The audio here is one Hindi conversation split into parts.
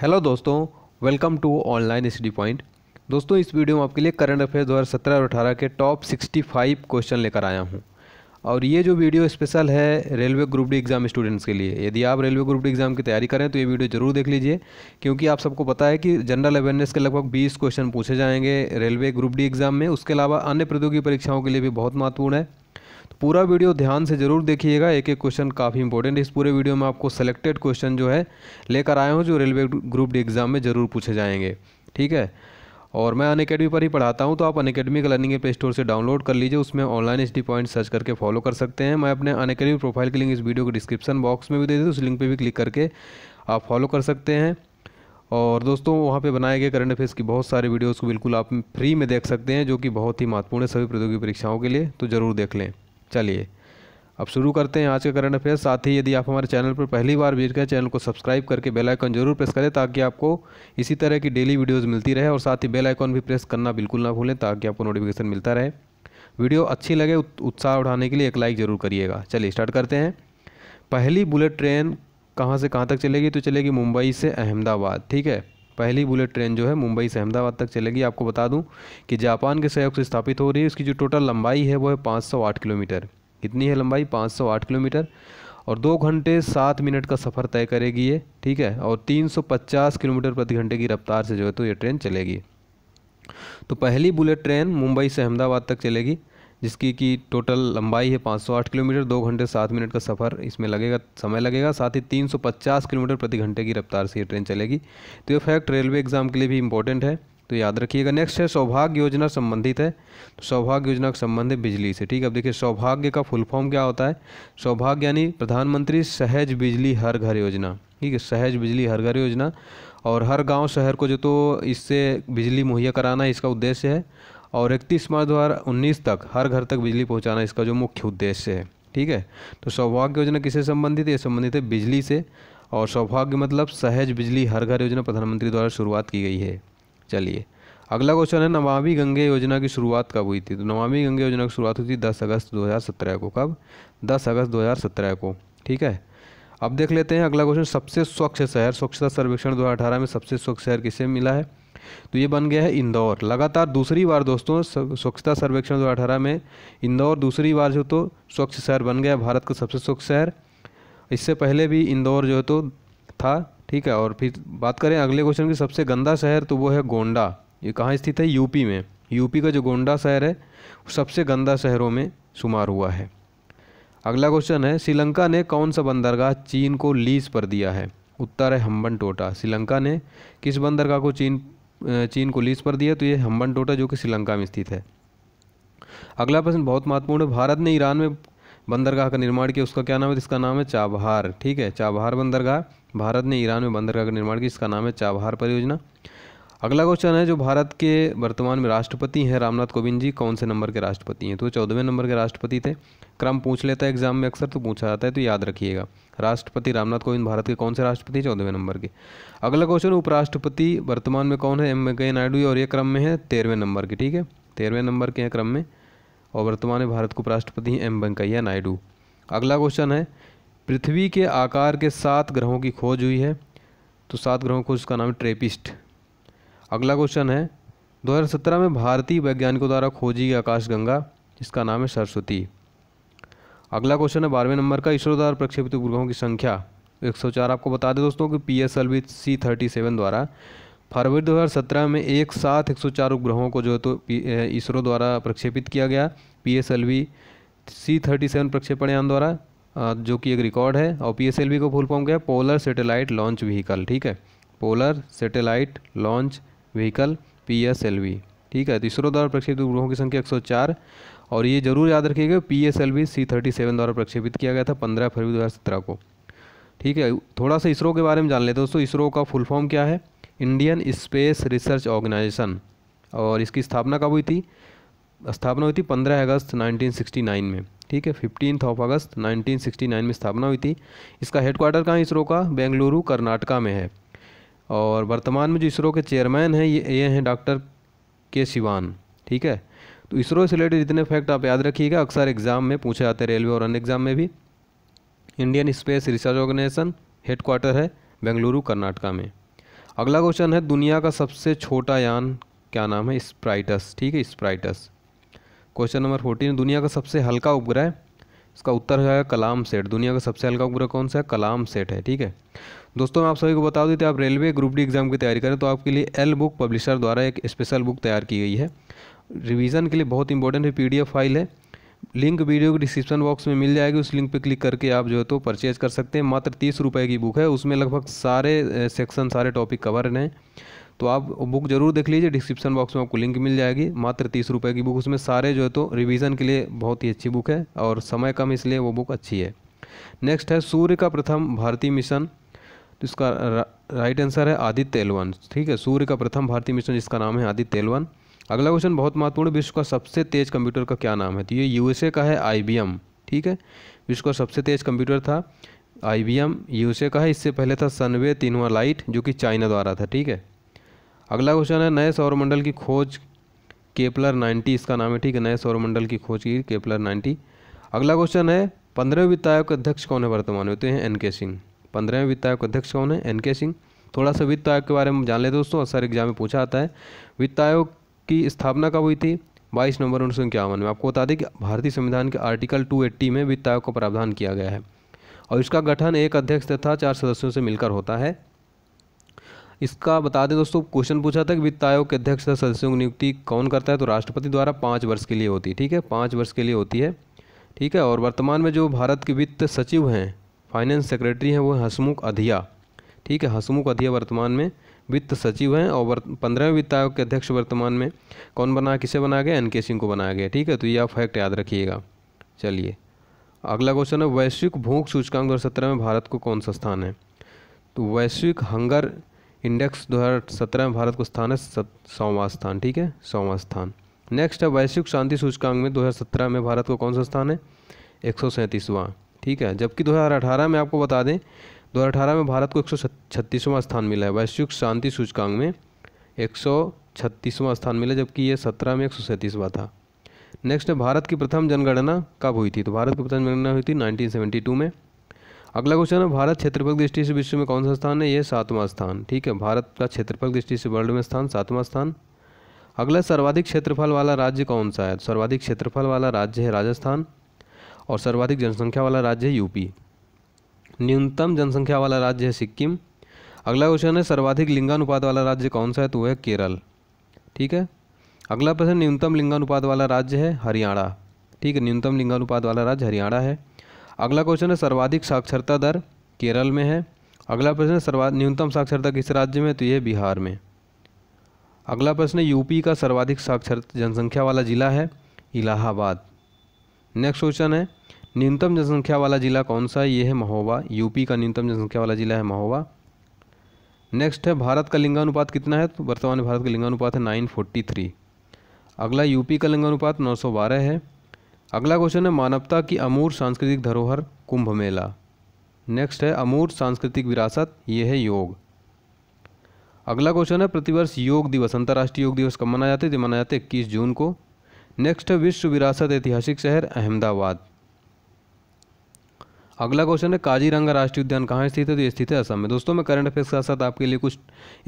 हेलो दोस्तों welcome to online study point दोस्तों इस वीडियो में आपके लिए करंट अफेयर्स 2017 और अठारह के टॉप 65 क्वेश्चन लेकर आया हूं और ये जो वीडियो स्पेशल है railway group D exam students के लिए यदि आप रेलवे ग्रुप डी एग्ज़ाम की तैयारी करें तो ये वीडियो ज़रूर देख लीजिए क्योंकि आप सबको पता है कि जनरल अवेयरनेस के लगभग 20 क्वेश्चन पूछे जाएंगे रेलवे ग्रुप डी एग्ज़ाम में उसके अलावा अन्य प्रतियोगी परीक्षाओं के लिए भी बहुत महत्वपूर्ण है तो पूरा वीडियो ध्यान से ज़रूर देखिएगा एक एक क्वेश्चन काफ़ी इंपॉर्टेंट है इस पूरे वीडियो में आपको सेलेक्टेड क्वेश्चन जो है लेकर आया हूँ जो रेलवे ग्रुप डी एग्ज़ाम में ज़रूर पूछे जाएंगे ठीक है और मैं अन अकेडमी पर ही पढ़ाता हूँ तो आप अन अकेडमी का लर्निंग प्ले स्टोर से डाउनलोड कर लीजिए उसमें ऑनलाइन एच पॉइंट सर्च करके फॉलो कर सकते हैं मैं अपने अन अकेडमी प्रोफाइल की लिंक इस वीडियो के डिस्क्रिप्शन बॉक्स में भी दे दी उस लिंक पर भी क्लिक करके आप फॉलो कर सकते हैं और दोस्तों वहाँ पे बनाए गए करंट अफेयर्स की बहुत सारे वीडियोस को बिल्कुल आप फ्री में देख सकते हैं जो कि बहुत ही महत्वपूर्ण है सभी प्रतियोगी परीक्षाओं के लिए तो ज़रूर देख लें चलिए अब शुरू करते हैं आज का करंट अफेयर साथ ही यदि आप हमारे चैनल पर पहली बार भेज गए चैनल को सब्सक्राइब करके बेल आइकन जरूर प्रेस करें ताकि आपको इसी तरह की डेली वीडियोस मिलती रहे और साथ ही बेल आइकन भी प्रेस करना बिल्कुल ना भूलें ताकि आपको नोटिफिकेशन मिलता रहे वीडियो अच्छी लगे उत्साह उठाने के लिए एक लाइक ज़रूर करिएगा चलिए स्टार्ट करते हैं पहली बुलेट ट्रेन कहाँ से कहाँ तक चलेगी तो चलेगी मुंबई से अहमदाबाद ठीक है पहली बुलेट ट्रेन जो है मुंबई से अहमदाबाद तक चलेगी आपको बता दूं कि जापान के सहयोग से स्थापित हो रही है उसकी जो टोटल लंबाई है वो है 508 किलोमीटर कितनी है लंबाई 508 किलोमीटर और दो घंटे सात मिनट का सफ़र तय करेगी ये ठीक है और 350 किलोमीटर प्रति घंटे की रफ्तार से जो है तो ये ट्रेन चलेगी तो पहली बुलेट ट्रेन मुंबई से अहमदाबाद तक चलेगी जिसकी कि टोटल लंबाई है 508 किलोमीटर दो घंटे सात मिनट का सफ़र इसमें लगेगा समय लगेगा साथ ही 350 किलोमीटर प्रति घंटे की रफ्तार से ये ट्रेन चलेगी तो ये फैक्ट रेलवे एग्ज़ाम के लिए भी इंपॉर्टेंट है तो याद रखिएगा नेक्स्ट है सौभाग्य योजना संबंधित है तो सौभाग्य योजना का संबंध है बिजली से ठीक है अब देखिए सौभाग्य का फुल फॉर्म क्या होता है सौभाग्य यानी प्रधानमंत्री सहज बिजली हर घर योजना ठीक है सहज बिजली हर घर योजना और हर गांव शहर को जो तो इससे बिजली मुहैया कराना इसका उद्देश्य है और इकतीस मार्च दो तक हर घर तक बिजली पहुँचाना इसका जो मुख्य उद्देश्य है ठीक है तो सौभाग्य योजना किससे संबंधित है ये संबंधित है बिजली से और सौभाग्य मतलब सहज बिजली हर घर योजना प्रधानमंत्री द्वारा शुरुआत की गई है चलिए अगला क्वेश्चन है नमामि गंगे योजना की शुरुआत कब हुई थी तो नमामि गंगे योजना की शुरुआत हुई थी दस अगस्त दो को कब दस अगस्त दो को ठीक है अब देख लेते हैं अगला क्वेश्चन सबसे स्वच्छ शहर स्वच्छता सर्वेक्षण 2018 में सबसे स्वच्छ शहर किसे मिला है तो ये बन गया है इंदौर लगातार दूसरी बार दोस्तों स्वच्छता सर्वेक्षण दो अठारह में इंदौर दूसरी बार जो तो स्वच्छ शहर बन गया भारत का सबसे स्वच्छ शहर इससे पहले भी इंदौर जो है तो था ठीक है और फिर बात करें अगले क्वेश्चन की सबसे गंदा शहर तो वो है गोंडा ये कहाँ स्थित है यूपी में यूपी का जो गोंडा शहर है सबसे गंदा शहरों में शुमार हुआ है अगला क्वेश्चन है श्रीलंका ने कौन सा बंदरगाह चीन को लीज पर दिया है उत्तर है हम्बन टोटा श्रीलंका ने किस बंदरगाह को चीन चीन को लीज पर दिया तो ये हम्बन टोटा जो कि श्रीलंका में स्थित है अगला प्रश्न बहुत महत्वपूर्ण है भारत ने ईरान में बंदरगाह का निर्माण किया उसका क्या नाम है तो इसका नाम है चाबहार ठीक है चाबहार बंदरगाह भारत ने ईरान में बंदरगाह का निर्माण किया इसका नाम है चाबहार परियोजना अगला क्वेश्चन है जो भारत के वर्तमान में राष्ट्रपति हैं रामनाथ कोविंद जी कौन से नंबर के राष्ट्रपति हैं तो चौदहवें नंबर के राष्ट्रपति थे क्रम पूछ लेता है एग्जाम में अक्सर तो पूछा जाता है तो याद रखिएगा राष्ट्रपति रामनाथ कोविंद भारत के कौन से राष्ट्रपति चौदहवें नंबर के अगला क्वेश्चन उपराष्ट्रपति वर्तमान में कौन है एम वेंकैया नायडू और ये क्रम में है तेरहवें नंबर के ठीक है तेरहवें नंबर के हैं क्रम में और वर्तमान में भारत के उपराष्ट्रपति हैं एम वेंकैया नायडू अगला क्वेश्चन है पृथ्वी के आकार के सात ग्रहों की खोज हुई है तो सात ग्रहों को उसका नाम है ट्रेपिस्ट अगला क्वेश्चन है 2017 में भारतीय वैज्ञानिकों द्वारा खोजी गई आकाशगंगा जिसका नाम है सरस्वती अगला क्वेश्चन है बारहवें नंबर का इसरो द्वारा प्रक्षेपित उपग्रहों की संख्या 104 आपको बता दें दोस्तों कि P S L V C thirty seven द्वारा फरवरी 2017 में एक साथ 104 उपग्रहों को जो है तो इसरो द्वारा प्रक्षेपित किया गया P S L V C thirty seven प्रक्षेपण यान द्वारा जो कि एक रिकॉर्ड है और पी एस एल वी को फुल फॉर्म क्या है पोलर सेटेलाइट लॉन्च व्हीकल ठीक है polar satellite launch vehicle P S L V ठीक है तो इसरो द्वारा प्रक्षेपित उपग्रहों की संख्या 104 और ये जरूर याद रखिएगा P S L V C thirty seven द्वारा प्रक्षेपित किया गया था पंद्रह फरवरी दो हज़ार सत्रह को ठीक है थोड़ा सा इसरो के बारे में जान लेते दोस्तों इसरो का फुल फॉर्म क्या है इंडियन स्पेस रिसर्च ऑर्गेनाइजेशन और इसकी स्थापना कब हुई थी स्थापना हुई थी पंद्रह अगस्त नाइन में ठीक है फिफ्टीन ऑफ अगस्त 1969 में स्थापना हुई थी इसका हेडक्वार्टर कहाँ इसरो का बेंगलुरु कर्नाटका में है और वर्तमान में जो इसरो के चेयरमैन हैं ये ये हैं डॉक्टर के सिवान ठीक है तो इसरो से रिलेटेड इतने फैक्ट आप याद रखिएगा अक्सर एग्ज़ाम में पूछे जाते हैं रेलवे और अन्य एग्ज़ाम में भी Indian space research organisation headquarter है बेंगलुरु कर्नाटका में अगला क्वेश्चन है दुनिया का सबसे छोटा यान क्या नाम है स्प्राइटस ठीक है स्प्राइटस क्वेश्चन नंबर फोर्टीन दुनिया का सबसे हल्का उपग्रह इसका उत्तर हो जाएगा कलाम सेट दुनिया का सबसे हल्का उपग्रह कौन सा है कलाम सेट है ठीक है दोस्तों मैं आप सभी को बता दूँ कि आप रेलवे ग्रुप डी एग्ज़ाम की तैयारी करें तो आपके लिए एल बुक पब्लिशर द्वारा एक स्पेशल बुक तैयार की गई है रिवीजन के लिए बहुत इंपॉर्टेंट है पी फाइल है लिंक वीडियो के डिस्क्रिप्शन बॉक्स में मिल जाएगी उस लिंक पर क्लिक करके आप जो है तो परचेज़ कर सकते हैं मात्र तीस रुपये की बुक है उसमें लगभग सारे सेक्शन सारे टॉपिक कवर हैं तो आप बुक जरूर देख लीजिए डिस्क्रिप्शन बॉक्स में आपको लिंक मिल जाएगी मात्र तीस रुपये की बुक उसमें सारे जो है तो रिवीजन के लिए बहुत ही अच्छी बुक है और समय कम इसलिए वो बुक अच्छी है नेक्स्ट है सूर्य का प्रथम भारतीय मिशन तो इसका राइट आंसर है आदित्य तेलवन ठीक है सूर्य का प्रथम भारतीय मिशन जिसका नाम है आदित्य तेलवन अगला क्वेश्चन बहुत महत्वपूर्ण विश्व का सबसे तेज कंप्यूटर का क्या नाम है तो ये यूएसए का है आईबीएम ठीक है विश्व का सबसे तेज कंप्यूटर था आईबीएम यूएसए का है इससे पहले था सनवे तीनवा लाइट जो कि चाइना द्वारा था ठीक है अगला क्वेश्चन है नए सौरमंडल की खोज केपलर नाइन्टी इसका नाम है ठीक है नए सौरमंडल की खोज की केपलर नाइन्टी अगला क्वेश्चन है आयोग वित्तायोग अध्यक्ष कौन है वर्तमान में तो हैं एन के सिंह पंद्रहवें वित्त आयोग अध्यक्ष कौन है एन के सिंह थोड़ा सा वित्त आयोग के बारे में जान ले दोस्तों अक्सर एग्जाम में पूछा आता है वित्त आयोग की स्थापना कब हुई थी बाईस नवंबर उन्नीस सौ इक्यावन में आपको बता दें कि भारतीय संविधान के आर्टिकल 280 में वित्त आयोग का प्रावधान किया गया है और इसका गठन एक अध्यक्ष तथा चार सदस्यों से मिलकर होता है इसका बता दें दोस्तों क्वेश्चन पूछा था कि वित्त आयोग के अध्यक्ष तथा सदस्यों की नियुक्ति कौन करता है तो राष्ट्रपति द्वारा पाँच वर्ष के लिए होती है ठीक है पाँच वर्ष के लिए होती है ठीक है और वर्तमान में जो भारत के वित्त सचिव हैं फाइनेंस सेक्रेटरी हैं वो हसमुख अधिया ठीक है हसमुख अधिया वर्तमान में वित्त सचिव हैं और पंद्रहवें वित्त आयोग के अध्यक्ष वर्तमान में कौन बना किसे बनाया गया एन के सिंह को बनाया गया ठीक है तो ये आप फैक्ट याद रखिएगा चलिए अगला क्वेश्चन है वैश्विक भूख सूचकांक दो में भारत को कौन सा स्थान है तो वैश्विक हंगर इंडेक्स दो में भारत को स्थान है सौवा स्थान ठीक है सौवा स्थान नेक्स्ट है वैश्विक शांति सूचकांक में 2017 में भारत को कौन सा स्थान है एक सौ ठीक है जबकि 2018 में आपको बता दें 2018 में भारत को एक सौ स्थान मिला है वैश्विक शांति सूचकांक में एक स्थान मिला जबकि ये सत्रह में एक था नेक्स्ट है भारत की प्रथम जनगणना कब हुई थी तो भारत की प्रथम जनगणना हुई थी 1972 में अगला क्वेश्चन है भारत क्षेत्रफल दृष्टि से विश्व में कौन सा स्थान है ये सातवां स्थान ठीक है भारत का क्षेत्रफल दृष्टि से वर्ल्ड में स्थान सातवां स्थान अगला सर्वाधिक क्षेत्रफल वाला राज्य कौन सा है तो सर्वाधिक क्षेत्रफल वाला राज्य है राजस्थान और सर्वाधिक जनसंख्या वाला राज्य है यूपी न्यूनतम जनसंख्या वाला राज्य है सिक्किम अगला क्वेश्चन है सर्वाधिक लिंगानुपात वाला राज्य कौन सा है तो वह है केरल ठीक है अगला प्रश्न न्यूनतम लिंगानुपात वाला राज्य है हरियाणा ठीक है न्यूनतम लिंगानुपात वाला राज्य हरियाणा है अगला क्वेश्चन है सर्वाधिक साक्षरता दर केरल में है अगला प्रश्न है सर्वा न्यूनतम साक्षरता किस राज्य में तो यह बिहार में अगला प्रश्न यूपी का सर्वाधिक साक्षर जनसंख्या वाला जिला है इलाहाबाद नेक्स्ट क्वेश्चन है न्यूनतम जनसंख्या वाला जिला कौन सा है ये है महोबा यूपी का न्यूनतम जनसंख्या वाला जिला है महोबा नेक्स्ट है भारत का लिंगानुपात कितना है तो वर्तमान भारत का लिंगानुपात है नाइन फोर्टी थ्री अगला यूपी का लिंगानुपात नौ सौ बारह है अगला क्वेश्चन है मानवता की अमूर सांस्कृतिक धरोहर कुंभ मेला नेक्स्ट है अमूर सांस्कृतिक विरासत ये है योग अगला क्वेश्चन है प्रतिवर्ष योग दिवस अंतर्राष्ट्रीय योग दिवस कब मनाया जाता है तो मनाया जाता है इक्कीस जून को नेक्स्ट है विश्व विरासत ऐतिहासिक शहर अहमदाबाद अगला क्वेश्चन है काजीरंगा राष्ट्रीय उद्यान कहाँ स्थित है तो ये स्थित है असम में दोस्तों मैं करंट अफेयर्स के साथ साथ आपके लिए कुछ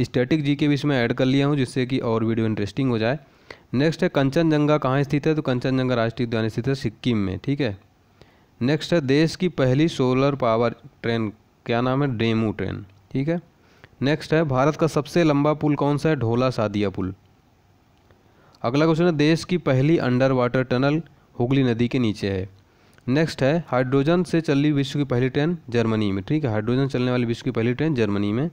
स्टैटिक जी के भी इसमें ऐड कर लिया हूँ जिससे कि और वीडियो इंटरेस्टिंग हो जाए नेक्स्ट है कंचनजंगा कहाँ स्थित है तो कंचनजंगा राष्ट्रीय उद्यान स्थित है सिक्किम में ठीक है नेक्स्ट है देश की पहली सोलर पावर ट्रेन क्या नाम है डेमू ट्रेन ठीक है नेक्स्ट है भारत का सबसे लंबा पुल कौन सा है ढोला सादिया पुल अगला क्वेश्चन है देश की पहली अंडर वाटर टनल हुगली नदी के नीचे है नेक्स्ट है हाइड्रोजन से चली विश्व की पहली ट्रेन जर्मनी में ठीक है हाइड्रोजन चलने वाली विश्व की पहली ट्रेन जर्मनी में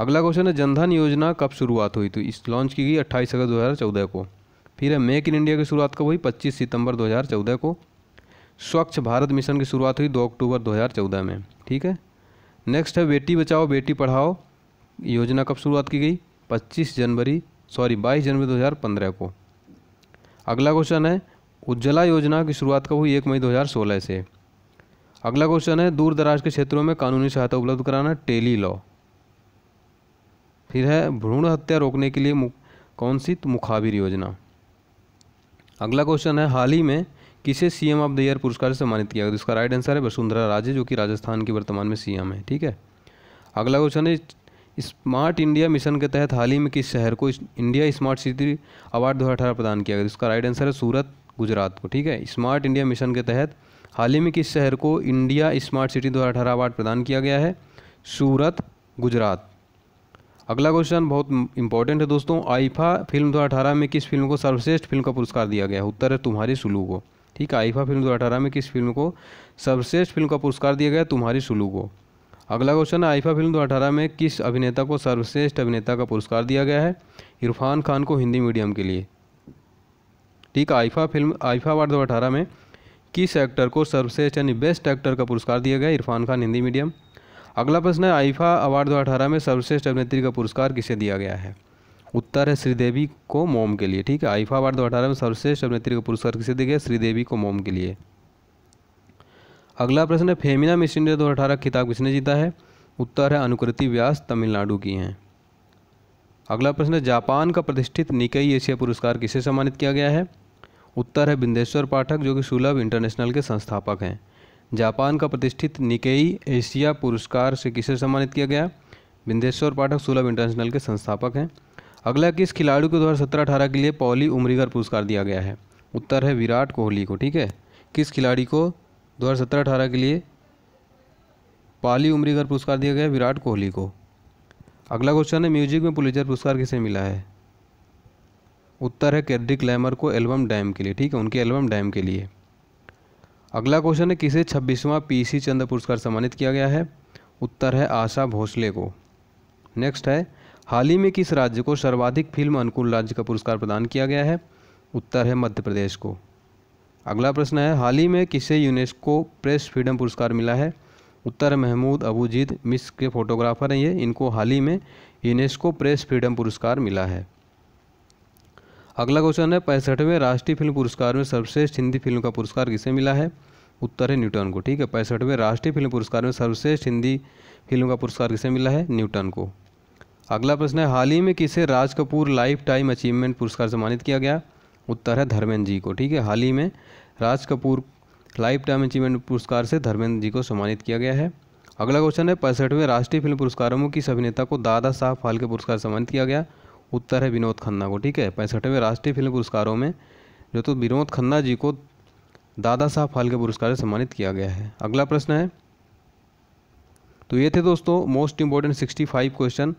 अगला क्वेश्चन है जनधन योजना कब शुरुआत हुई तो इस लॉन्च की गई अट्ठाईस अगस्त 2014 को फिर है मेक इन इंडिया की शुरुआत कब हुई 25 सितंबर 2014 को स्वच्छ भारत मिशन की शुरुआत हुई 2 अक्टूबर 2014 में ठीक है नेक्स्ट है बेटी बचाओ बेटी पढ़ाओ योजना कब शुरुआत की गई 25 जनवरी सॉरी बाईस जनवरी 2015 को अगला क्वेश्चन है उज्ज्वला योजना की शुरुआत कब हुई एक मई 2016 से अगला क्वेश्चन है दूर दराज के क्षेत्रों में कानूनी सहायता उपलब्ध कराना टेली लॉ फिर है भ्रूण हत्या रोकने के लिए कौन सी मुखाबिर योजना अगला क्वेश्चन है हाल ही में किसे सीएम ऑफ द ईयर पुरस्कार से सम्मानित किया गया तो इसका राइट आंसर है वसुंधरा राजे जो कि राजस्थान की वर्तमान में सीएम है ठीक है अगला क्वेश्चन है स्मार्ट इंडिया मिशन के तहत हाल ही में किस शहर को इंडिया स्मार्ट सिटी अवार्ड दो प्रदान किया गया इसका राइट आंसर है सूरत गुजरात को ठीक है स्मार्ट इंडिया मिशन के तहत हाल ही में किस शहर को इंडिया स्मार्ट सिटी दो अवार्ड प्रदान किया गया है सूरत गुजरात अगला क्वेश्चन बहुत इंपॉर्टेंट है दोस्तों आईफा फिल्म दो में किस फिल्म को सर्वश्रेष्ठ फिल्म का पुरस्कार दिया गया है उत्तर है तुम्हारी सुलू को ठीक है आईफा फिल्म दो में किस फिल्म को सर्वश्रेष्ठ फिल्म का पुरस्कार दिया गया है तुम्हारी सुलू को अगला क्वेश्चन है आइफा फिल्म 2018 में किस अभिनेता को सर्वश्रेष्ठ अभिनेता का पुरस्कार दिया गया है इरफान खान को हिंदी मीडियम के लिए ठीक है आइफा फिल्म आइफा अवार्ड दो में किस एक्टर को सर्वश्रेष्ठ यानी बेस्ट एक्टर का पुरस्कार दिया गया इरफान खान हिंदी मीडियम अगला प्रश्न है आइफा अवार्ड अठारह में सर्वश्रेष्ठ अभिनेत्री का पुरस्कार किसे दिया गया है उत्तर है श्रीदेवी को मोम के लिए ठीक है आइफा अवार्ड अठारह में सर्वश्रेष्ठ अभिनेत्री का पुरस्कार किसे दिया गया श्रीदेवी को मोम के लिए अगला प्रश्न है फेमिना मिस इंडिया दो अठारह खिताब किसने जीता है उत्तर है अनुकृति व्यास तमिलनाडु की हैं अगला प्रश्न है जापान का प्रतिष्ठित निकई एशिया पुरस्कार किसे सम्मानित किया गया है उत्तर है बिंदेश्वर पाठक जो कि सुलभ इंटरनेशनल के संस्थापक हैं जापान का प्रतिष्ठित निकई एशिया पुरस्कार से किसे सम्मानित किया गया बिंदेश्वर पाठक सुलभ इंटरनेशनल के संस्थापक हैं अगला किस खिलाड़ी को दो हज़ार सत्रह अठारह के लिए पॉली उमरीगर पुरस्कार दिया गया है उत्तर है विराट कोहली को ठीक है किस खिलाड़ी को दो हज़ार सत्रह अठारह के लिए पाली उमरीकर पुरस्कार दिया गया विराट कोहली को अगला क्वेश्चन है म्यूजिक में पुलिजर पुरस्कार किसे मिला है उत्तर है कैड्रिक लैमर को एल्बम डैम के लिए ठीक है उनके एल्बम डैम के लिए अगला क्वेश्चन है किसे छब्बीसवां पीसी चंद्र पुरस्कार सम्मानित किया गया है उत्तर है आशा भोसले को नेक्स्ट है हाल ही में किस राज्य को सर्वाधिक फिल्म अनुकूल राज्य का पुरस्कार प्रदान किया गया है उत्तर है मध्य प्रदेश को अगला प्रश्न है हाल ही में किसे यूनेस्को प्रेस फ्रीडम पुरस्कार मिला है उत्तर महमूद अबूजीद मिस के फोटोग्राफर हैं ये इनको हाल ही में यूनेस्को प्रेस फ्रीडम पुरस्कार मिला है अगला क्वेश्चन है पैंसठवें राष्ट्रीय फिल्म पुरस्कार में सर्वश्रेष्ठ हिंदी फिल्म का पुरस्कार किसे मिला है उत्तर है न्यूटन को ठीक है पैंसठवें राष्ट्रीय फिल्म पुरस्कार में सर्वश्रेष्ठ हिंदी फिल्म का पुरस्कार किसे मिला है न्यूटन को अगला प्रश्न है हाल ही में किसे Raj Kapoor lifetime achievement पुरस्कार सम्मानित किया गया उत्तर है धर्मेंद्र जी को ठीक है हाल ही में Raj Kapoor lifetime achievement पुरस्कार से धर्मेंद्र जी को सम्मानित किया गया है अगला क्वेश्चन है पैंसठवें राष्ट्रीय फिल्म पुरस्कारों में किस अभिनेता को दादा साहब फाल्के पुरस्कार सम्मानित किया गया उत्तर है विनोद खन्ना को ठीक है पैंसठवें राष्ट्रीय फिल्म पुरस्कारों में जो तो विनोद खन्ना जी को दादा साहब फाल्के पुरस्कार से सम्मानित किया गया है अगला प्रश्न है तो ये थे दोस्तों most important sixty question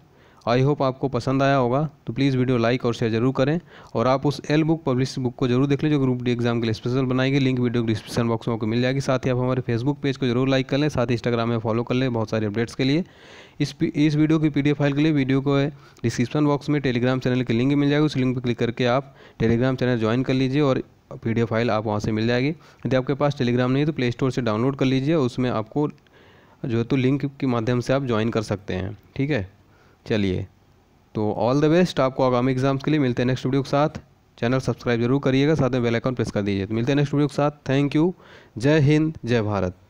I hope आपको पसंद आया होगा तो प्लीज़ वीडियो लाइक और शेयर जरूर करें और आप उस एल बुक पब्लिश बुक को जरूर देख लें जो ग्रुप डी एग्जाम के लिए स्पेशल बनाई गई लिंक वीडियो डिस्क्रिप्शन बॉक्स में आपको मिल जाएगी साथ ही आप हमारे फेसबुक पेज को जरूर लाइक कर लें साथ ही इंस्टाग्राम में फॉलो कर लें बहुत सारे अपडेट्स के लिए इस इस वीडियो की पी फाइल के लिए वीडियो को डिस्क्रिप्शन बॉक्स में टेलीग्राम चैनल की लिंक मिल जाएगी उस लिंक पर क्लिक करके आप टेलीग्राम चैनल ज्वाइन कर लीजिए और पी फाइल आप वहाँ से मिल जाएगी यदि आपके पास टेलीग्राम नहीं है तो प्ले स्टोर से डाउनलोड कर लीजिए उसमें आपको जो है तो लिंक के माध्यम से आप ज्वाइन कर सकते हैं ठीक है चलिए तो ऑल द बेस्ट आपको आगामी एग्जाम्स के लिए मिलते हैं नेक्स्ट वीडियो के साथ चैनल सब्सक्राइब जरूर करिएगा साथ में बेल आइकन प्रेस कर दीजिए तो मिलते हैं नेक्स्ट वीडियो के साथ थैंक यू जय हिंद जय भारत